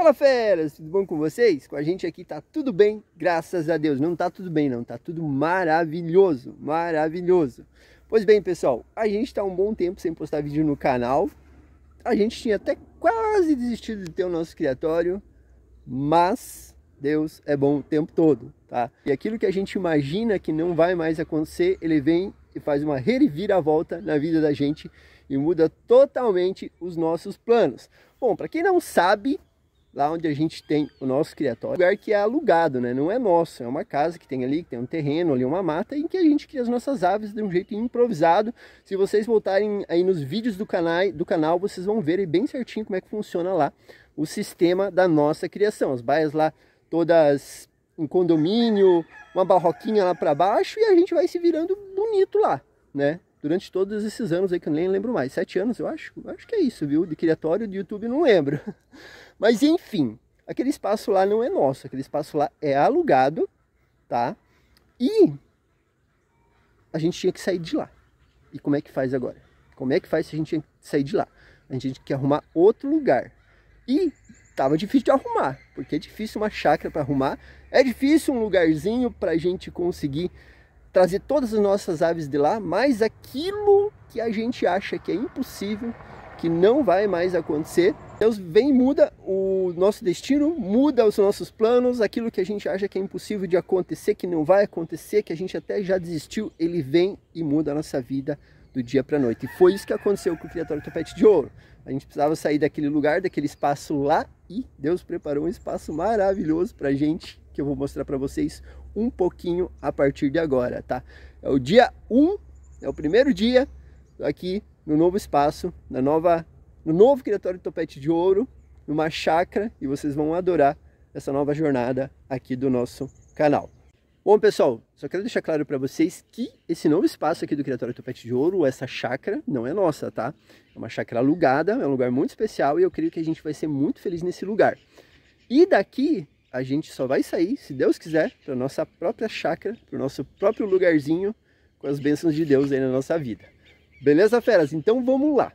Fala feras, tudo bom com vocês? Com a gente aqui tá tudo bem, graças a Deus. Não tá tudo bem não, tá tudo maravilhoso, maravilhoso. Pois bem, pessoal, a gente tá um bom tempo sem postar vídeo no canal. A gente tinha até quase desistido de ter o nosso criatório, mas Deus é bom o tempo todo, tá? E aquilo que a gente imagina que não vai mais acontecer, ele vem e faz uma reviravolta na vida da gente e muda totalmente os nossos planos. Bom, para quem não sabe, lá onde a gente tem o nosso criatório, lugar que é alugado, né? Não é nosso, é uma casa que tem ali, que tem um terreno, ali uma mata, em que a gente cria as nossas aves de um jeito improvisado. Se vocês voltarem aí nos vídeos do canal, do canal vocês vão ver bem certinho como é que funciona lá o sistema da nossa criação. As baias lá todas em condomínio, uma barroquinha lá para baixo e a gente vai se virando bonito lá, né? durante todos esses anos aí que eu nem lembro mais, sete anos eu acho, acho que é isso, viu? De criatório de YouTube não lembro. Mas enfim, aquele espaço lá não é nosso, aquele espaço lá é alugado, tá? E a gente tinha que sair de lá. E como é que faz agora? Como é que faz se a gente tinha que sair de lá? A gente tinha que arrumar outro lugar. E tava difícil de arrumar, porque é difícil uma chácara para arrumar, é difícil um lugarzinho para a gente conseguir trazer todas as nossas aves de lá, mas aquilo que a gente acha que é impossível, que não vai mais acontecer. Deus vem e muda o nosso destino, muda os nossos planos, aquilo que a gente acha que é impossível de acontecer, que não vai acontecer, que a gente até já desistiu, ele vem e muda a nossa vida do dia para a noite. E foi isso que aconteceu com o Criatório Topete de Ouro. A gente precisava sair daquele lugar, daquele espaço lá, e Deus preparou um espaço maravilhoso para a gente, que eu vou mostrar para vocês um pouquinho a partir de agora, tá? É o dia 1, é o primeiro dia aqui no novo espaço, na nova, no novo Criatório de Topete de Ouro, numa chácara, e vocês vão adorar essa nova jornada aqui do nosso canal. Bom, pessoal, só quero deixar claro para vocês que esse novo espaço aqui do Criatório Topete de Ouro, essa chácara, não é nossa, tá? É uma chácara alugada, é um lugar muito especial e eu creio que a gente vai ser muito feliz nesse lugar. E daqui a gente só vai sair, se Deus quiser, para nossa própria chácara, para o nosso próprio lugarzinho, com as bênçãos de Deus aí na nossa vida. Beleza, feras? Então vamos lá.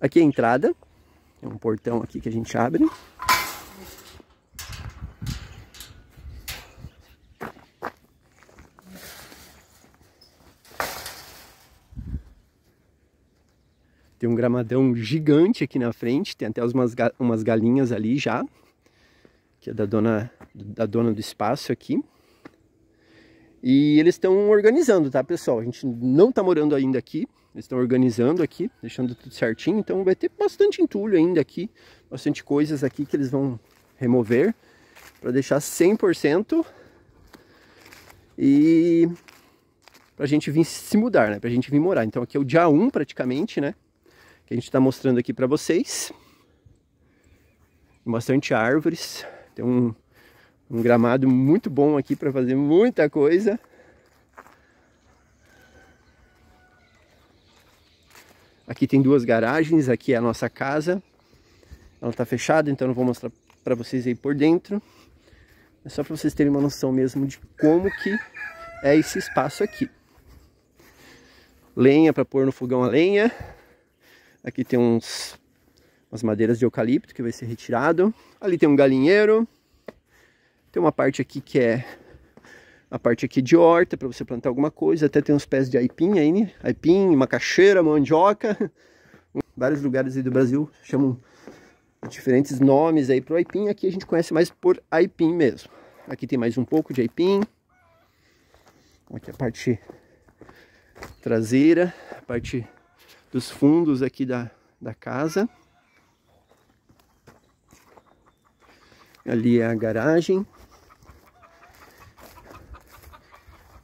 Aqui é a entrada, é um portão aqui que a gente abre. Tem um gramadão gigante aqui na frente, tem até umas, umas galinhas ali já que é da dona, da dona do espaço aqui. E eles estão organizando, tá, pessoal? A gente não tá morando ainda aqui. Eles estão organizando aqui, deixando tudo certinho. Então vai ter bastante entulho ainda aqui. Bastante coisas aqui que eles vão remover. para deixar 100%. E pra gente vir se mudar, né? Pra gente vir morar. Então aqui é o dia 1 praticamente, né? Que a gente tá mostrando aqui para vocês. Bastante árvores. Tem um, um gramado muito bom aqui para fazer muita coisa. Aqui tem duas garagens, aqui é a nossa casa. Ela está fechada, então não vou mostrar para vocês aí por dentro. É só para vocês terem uma noção mesmo de como que é esse espaço aqui. Lenha para pôr no fogão a lenha. Aqui tem uns umas madeiras de eucalipto que vai ser retirado. Ali tem um galinheiro. Tem uma parte aqui que é a parte aqui de horta para você plantar alguma coisa. Até tem uns pés de aipim aí, né? aipim, macaxeira, mandioca. Vários lugares aí do Brasil chamam diferentes nomes aí pro aipim. Aqui a gente conhece mais por aipim mesmo. Aqui tem mais um pouco de aipim. Aqui a parte traseira, a parte dos fundos aqui da, da casa. Ali é a garagem.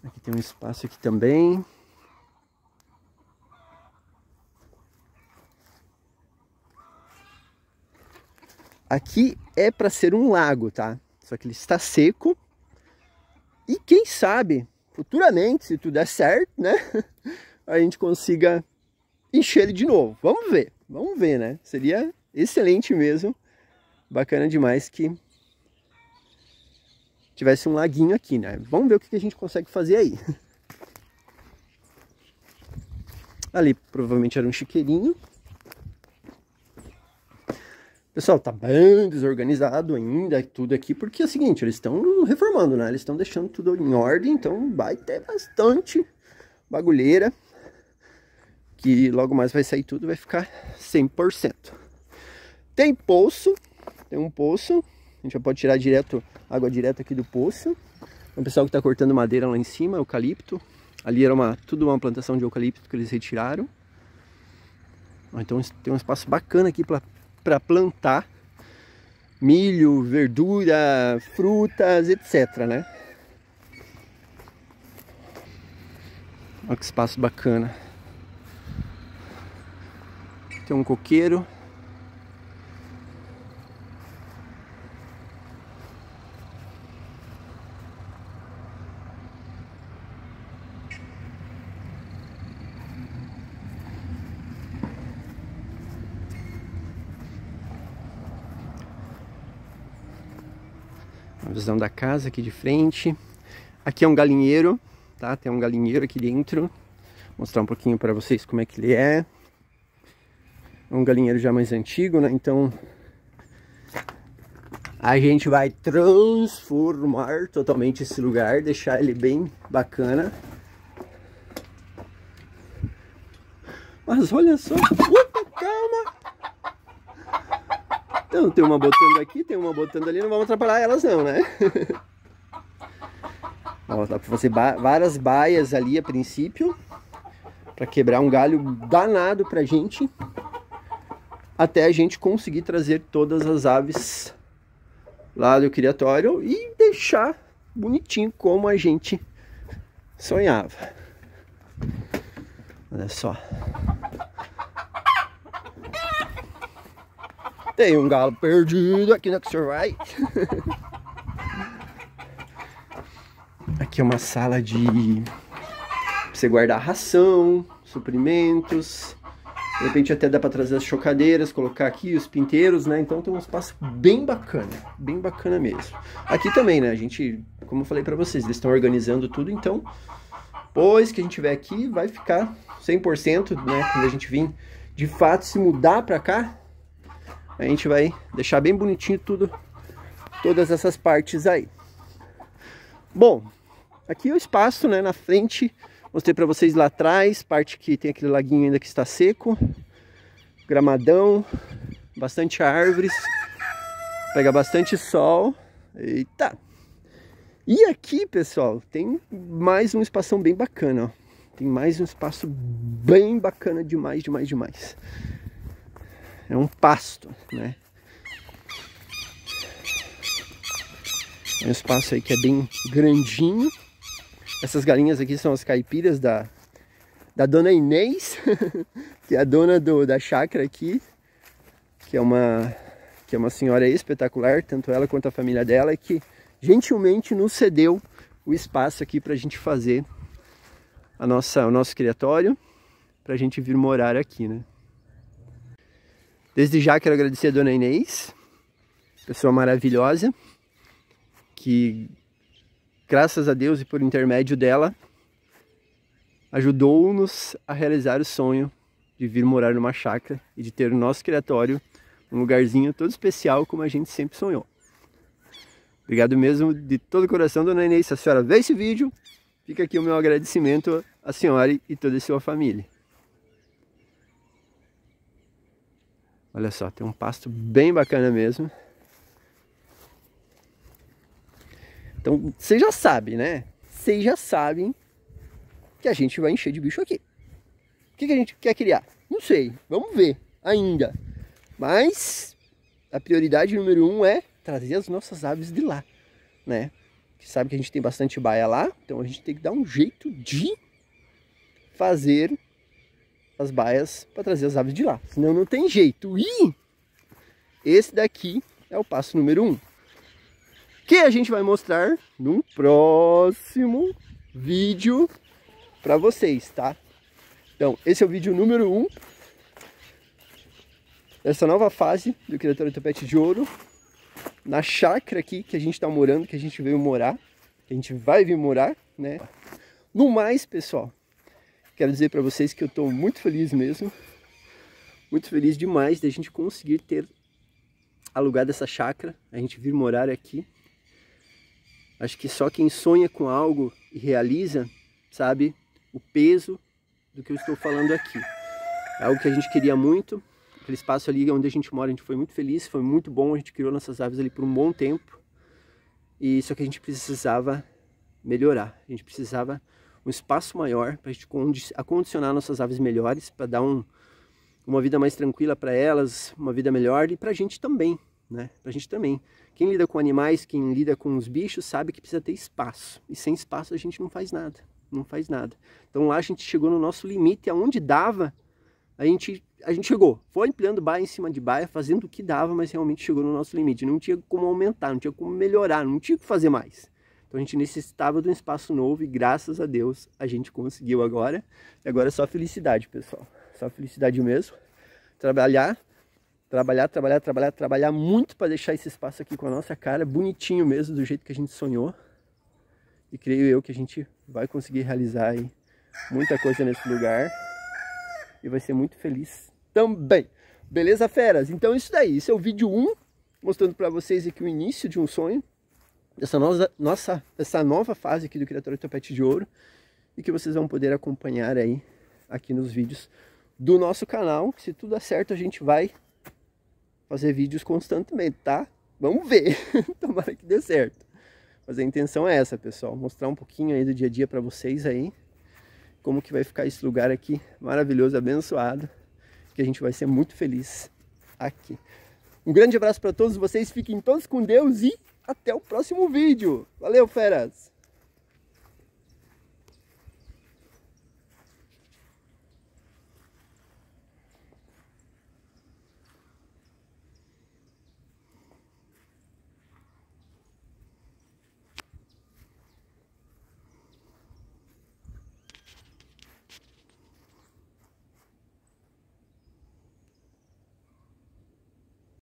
Aqui tem um espaço aqui também. Aqui é para ser um lago, tá? Só que ele está seco. E quem sabe, futuramente, se tudo der certo, né? A gente consiga encher ele de novo. Vamos ver, vamos ver, né? Seria excelente mesmo. Bacana demais que tivesse um laguinho aqui, né? Vamos ver o que a gente consegue fazer aí. Ali provavelmente era um chiqueirinho. Pessoal, tá bem desorganizado ainda tudo aqui, porque é o seguinte, eles estão reformando, né? Eles estão deixando tudo em ordem, então vai ter bastante bagulheira. Que logo mais vai sair tudo, vai ficar 100%. Tem poço, tem um poço a gente já pode tirar direto água direto aqui do poço. O pessoal que está cortando madeira lá em cima, eucalipto. Ali era uma, tudo uma plantação de eucalipto que eles retiraram. Então tem um espaço bacana aqui para plantar milho, verdura, frutas, etc. Né? Olha que espaço bacana. Tem um coqueiro. visão da casa aqui de frente. Aqui é um galinheiro, tá? Tem um galinheiro aqui dentro. Vou mostrar um pouquinho para vocês como é que ele é. É um galinheiro já mais antigo, né? Então a gente vai transformar totalmente esse lugar, deixar ele bem bacana. Mas olha só. Uh! Então, tem uma botando aqui, tem uma botando ali, não vamos atrapalhar elas não, né? Ó, dá pra fazer ba várias baias ali a princípio, para quebrar um galho danado pra gente, até a gente conseguir trazer todas as aves lá do criatório e deixar bonitinho como a gente sonhava. Olha só. Tem um galo perdido aqui né? que o senhor vai. aqui é uma sala de... Pra você guardar ração, suprimentos. De repente até dá para trazer as chocadeiras, colocar aqui os pinteiros, né? Então tem um espaço bem bacana, bem bacana mesmo. Aqui também, né? A gente, como eu falei para vocês, eles estão organizando tudo, então... Pois que a gente tiver aqui, vai ficar 100%, né? Quando a gente vir de fato se mudar para cá, a gente vai deixar bem bonitinho tudo, todas essas partes aí. Bom, aqui é o espaço, né, na frente. Mostrei para vocês lá atrás, parte que tem aquele laguinho ainda que está seco. Gramadão, bastante árvores. Pega bastante sol. Eita! E aqui, pessoal, tem mais um espação bem bacana, ó. Tem mais um espaço bem bacana demais, demais, demais é um pasto, né? É um espaço aí que é bem grandinho. Essas galinhas aqui são as caipiras da, da dona Inês, que é a dona do, da chácara aqui, que é uma que é uma senhora espetacular, tanto ela quanto a família dela, que gentilmente nos cedeu o espaço aqui para a gente fazer a nossa, o nosso criatório, para a gente vir morar aqui, né? Desde já quero agradecer a dona Inês, pessoa maravilhosa, que graças a Deus e por intermédio dela, ajudou-nos a realizar o sonho de vir morar numa chácara e de ter o nosso criatório, um lugarzinho todo especial como a gente sempre sonhou. Obrigado mesmo de todo o coração, dona Inês. Se a senhora vê esse vídeo, fica aqui o meu agradecimento à senhora e toda a sua família. Olha só, tem um pasto bem bacana mesmo. Então, vocês já sabem, né? Vocês já sabem que a gente vai encher de bicho aqui. O que, que a gente quer criar? Não sei, vamos ver ainda. Mas a prioridade número um é trazer as nossas aves de lá, né? Que sabe que a gente tem bastante baia lá, então a gente tem que dar um jeito de fazer as baias para trazer as aves de lá. Senão não tem jeito. E esse daqui é o passo número 1. Um, que a gente vai mostrar no próximo vídeo para vocês, tá? Então, esse é o vídeo número 1 um dessa nova fase do Criatório Topete de Ouro. Na chácara aqui que a gente está morando, que a gente veio morar, que a gente vai vir morar, né? No mais, pessoal, Quero dizer para vocês que eu estou muito feliz mesmo, muito feliz demais da a gente conseguir ter alugado essa chácara, a gente vir morar aqui. Acho que só quem sonha com algo e realiza, sabe, o peso do que eu estou falando aqui. É algo que a gente queria muito, aquele espaço ali onde a gente mora, a gente foi muito feliz, foi muito bom, a gente criou nossas aves ali por um bom tempo. E só que a gente precisava melhorar, a gente precisava um espaço maior para a gente acondicionar nossas aves melhores, para dar um, uma vida mais tranquila para elas, uma vida melhor e para a gente também, né? Para a gente também. Quem lida com animais, quem lida com os bichos, sabe que precisa ter espaço. E sem espaço a gente não faz nada, não faz nada. Então lá a gente chegou no nosso limite, aonde dava, a gente a gente chegou, foi ampliando baia em cima de baia, fazendo o que dava, mas realmente chegou no nosso limite. Não tinha como aumentar, não tinha como melhorar, não tinha o que fazer mais. Então a gente necessitava de um espaço novo e graças a Deus a gente conseguiu agora. E agora é só felicidade, pessoal. Só felicidade mesmo. Trabalhar, trabalhar, trabalhar, trabalhar, trabalhar muito para deixar esse espaço aqui com a nossa cara, bonitinho mesmo, do jeito que a gente sonhou. E creio eu que a gente vai conseguir realizar aí muita coisa nesse lugar e vai ser muito feliz também. Beleza, feras? Então isso daí, esse é o vídeo 1, mostrando para vocês aqui o início de um sonho essa nossa, nossa, essa nova fase aqui do Criatório Topete de Ouro e que vocês vão poder acompanhar aí aqui nos vídeos do nosso canal. Se tudo der certo, a gente vai fazer vídeos constantemente, tá? Vamos ver. Tomara que dê certo. Mas a intenção é essa, pessoal, mostrar um pouquinho aí do dia a dia para vocês aí, como que vai ficar esse lugar aqui maravilhoso, abençoado, que a gente vai ser muito feliz aqui. Um grande abraço para todos vocês, fiquem todos com Deus e até o próximo vídeo. Valeu, feras!